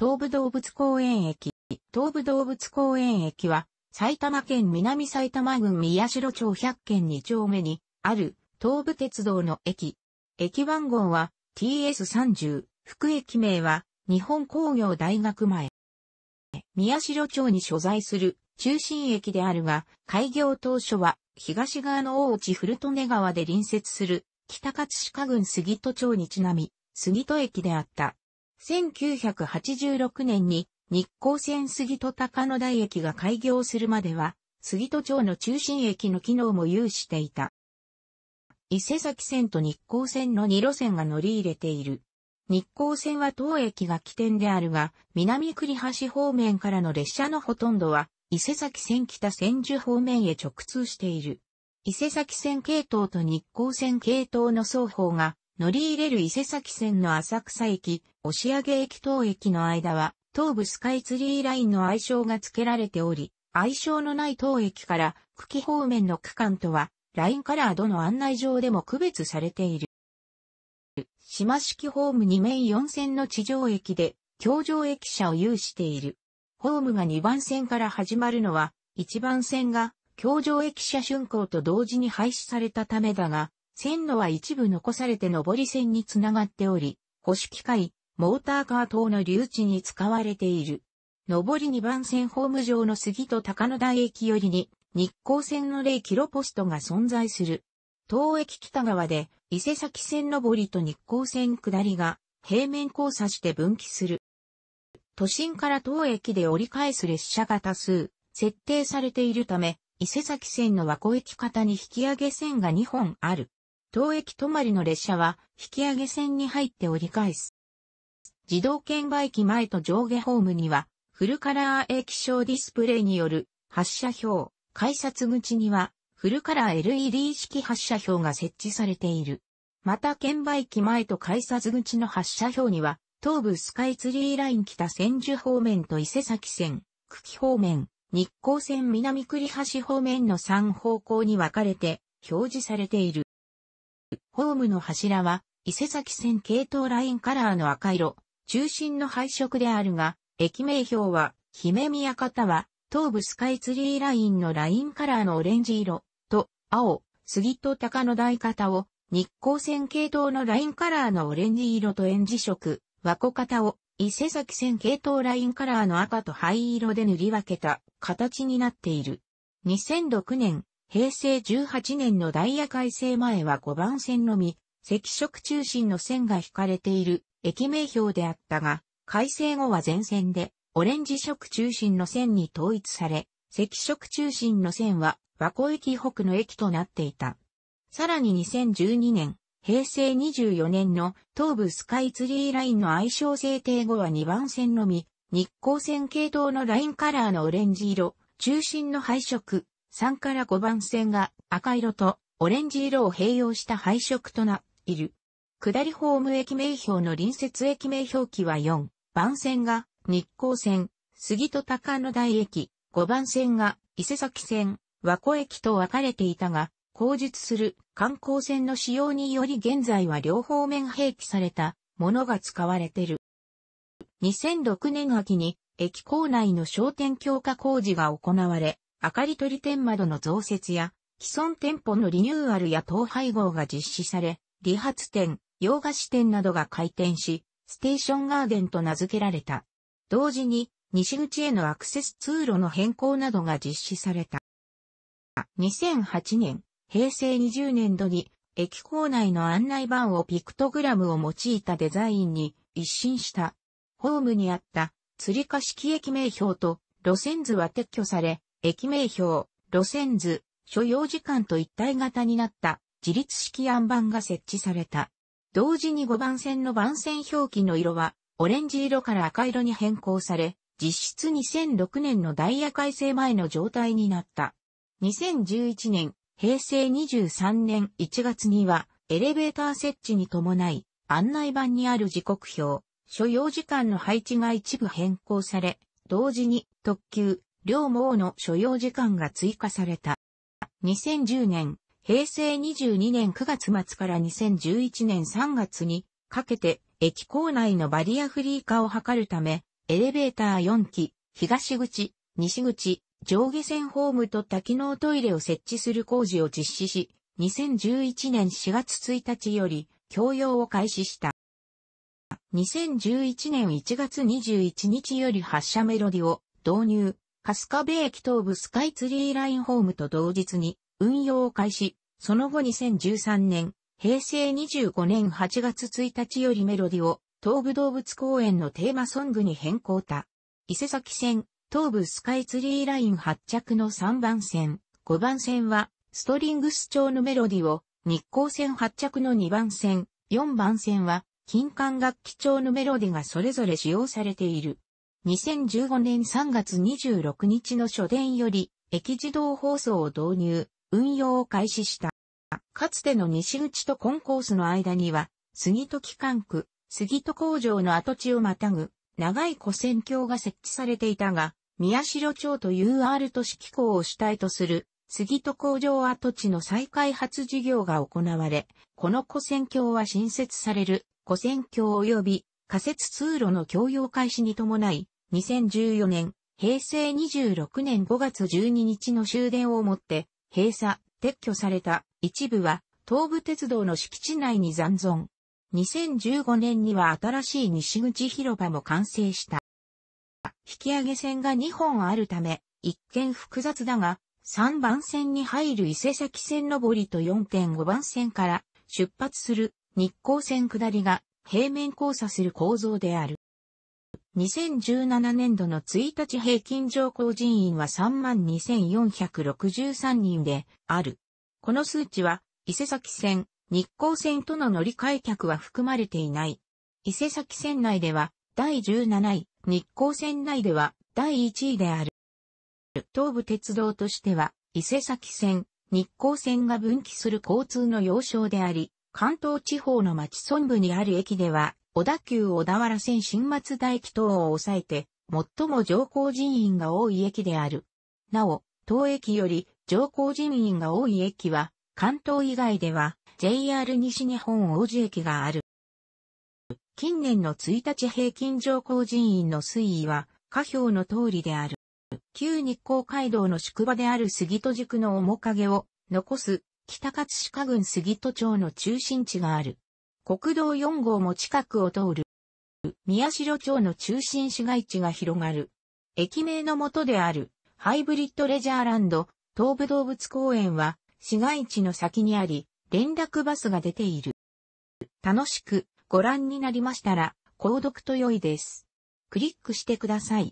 東武動物公園駅。東武動物公園駅は、埼玉県南埼玉郡宮代町百軒2丁目にある東武鉄道の駅。駅番号は TS30、副駅名は日本工業大学前。宮代町に所在する中心駅であるが、開業当初は東側の大内古利根川で隣接する北葛飾郡杉戸町にちなみ、杉戸駅であった。1986年に日光線杉戸高野台駅が開業するまでは、杉戸町の中心駅の機能も有していた。伊勢崎線と日光線の2路線が乗り入れている。日光線は当駅が起点であるが、南栗橋方面からの列車のほとんどは、伊勢崎線北千住方面へ直通している。伊勢崎線系統と日光線系統の双方が乗り入れる伊勢崎線の浅草駅、押上駅等駅の間は、東武スカイツリーラインの愛称が付けられており、愛称のない当駅から久喜方面の区間とは、ラインカラードの案内上でも区別されている。島式ホーム2面4線の地上駅で、橋上駅舎を有している。ホームが2番線から始まるのは、1番線が、橋上駅舎竣工と同時に廃止されたためだが、線路は一部残されて上り線につながっており、保守機械、モーターカー等の留置に使われている。上り2番線ホーム上の杉と高野台駅寄りに、日光線の0キロポストが存在する。東駅北側で、伊勢崎線上りと日光線下りが、平面交差して分岐する。都心から東駅で折り返す列車が多数、設定されているため、伊勢崎線の和光駅方に引き上げ線が2本ある。当駅止まりの列車は引き上げ線に入って折り返す。自動券売機前と上下ホームには、フルカラー液晶ディスプレイによる発射表、改札口には、フルカラー LED 式発射表が設置されている。また券売機前と改札口の発射表には、東部スカイツリーライン北千住方面と伊勢崎線、久喜方面、日光線南栗橋方面の3方向に分かれて表示されている。ホームの柱は、伊勢崎線系統ラインカラーの赤色、中心の配色であるが、駅名標は、姫宮方は、東武スカイツリーラインのラインカラーのオレンジ色と青、杉と高野台方を日光線系統のラインカラーのオレンジ色と演じ色、和子型を伊勢崎線系統ラインカラーの赤と灰色で塗り分けた形になっている。2006年平成18年のダイヤ改正前は5番線のみ、赤色中心の線が引かれている駅名標であったが、改正後は全線でオレンジ色中心の線に統一され、赤色中心の線は和光駅北の駅となっていた。さらに2012年、平成24年の東部スカイツリーラインの愛称制定後は2番線のみ、日光線系統のラインカラーのオレンジ色、中心の配色、3から5番線が赤色とオレンジ色を併用した配色となっている。下りホーム駅名標の隣接駅名表記は4番線が日光線、杉戸高野台駅、5番線が伊勢崎線、和古駅と分かれていたが、後述する観光線の使用により現在は両方面併記されたものが使われている。2006年秋に駅構内の商店強化工事が行われ、明かり取り店窓の増設や、既存店舗のリニューアルや統廃合が実施され、理髪店、洋菓子店などが開店し、ステーションガーデンと名付けられた。同時に、西口へのアクセス通路の変更などが実施された。2008年、平成20年度に、駅構内の案内板をピクトグラムを用いたデザインに一新した。ホームにあった、釣り貸し駅名標と路線図は撤去され、駅名表、路線図、所要時間と一体型になった自立式案板が設置された。同時に5番線の番線表記の色はオレンジ色から赤色に変更され、実質2006年のダイヤ改正前の状態になった。2011年、平成23年1月には、エレベーター設置に伴い、案内板にある時刻表、所要時間の配置が一部変更され、同時に特急、両毛の所要時間が追加された。2010年、平成22年9月末から2011年3月にかけて駅構内のバリアフリー化を図るため、エレベーター4機、東口、西口、上下線ホームと多機能トイレを設置する工事を実施し、2011年4月1日より供用を開始した。2011年1月21日より発車メロディを導入、春日部駅東部スカイツリーラインホームと同日に運用を開始、その後2013年、平成25年8月1日よりメロディを東武動物公園のテーマソングに変更た。伊勢崎線、東武スカイツリーライン発着の3番線、5番線はストリングス調のメロディを日光線発着の2番線、4番線は金管楽器調のメロディがそれぞれ使用されている。2015年3月26日の書電より、駅自動放送を導入、運用を開始した。かつての西口とコンコースの間には、杉戸機関区、杉戸工場の跡地をまたぐ、長い古線橋が設置されていたが、宮代町と UR 都市機構を主体とする、杉戸工場跡地の再開発事業が行われ、この古線橋は新設される古線橋及び仮設通路の供用開始に伴い、2014年、平成26年5月12日の終電をもって、閉鎖、撤去された一部は、東武鉄道の敷地内に残存。2015年には新しい西口広場も完成した。引き上げ線が2本あるため、一見複雑だが、3番線に入る伊勢崎線上りと4.5番線から出発する日光線下りが平面交差する構造である。2017年度の1日平均乗降人員は32,463人である。この数値は、伊勢崎線、日光線との乗り換え客は含まれていない。伊勢崎線内では、第17位、日光線内では、第1位である。東武鉄道としては、伊勢崎線、日光線が分岐する交通の要衝であり、関東地方の町村部にある駅では、小田急小田原線新松田駅等を抑えて、最も乗降人員が多い駅である。なお、当駅より乗降人員が多い駅は、関東以外では JR 西日本王子駅がある。近年の1日平均乗降人員の推移は、下表の通りである。旧日光街道の宿場である杉戸宿の面影を残す北葛飾郡杉戸町の中心地がある。国道4号も近くを通る。宮代町の中心市街地が広がる。駅名のもとである、ハイブリッドレジャーランド、東武動物公園は、市街地の先にあり、連絡バスが出ている。楽しくご覧になりましたら、購読と良いです。クリックしてください。